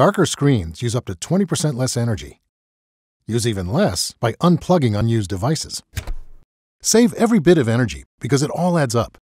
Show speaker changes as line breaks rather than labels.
Darker screens use up to 20% less energy. Use even less by unplugging unused devices. Save every bit of energy because it all adds up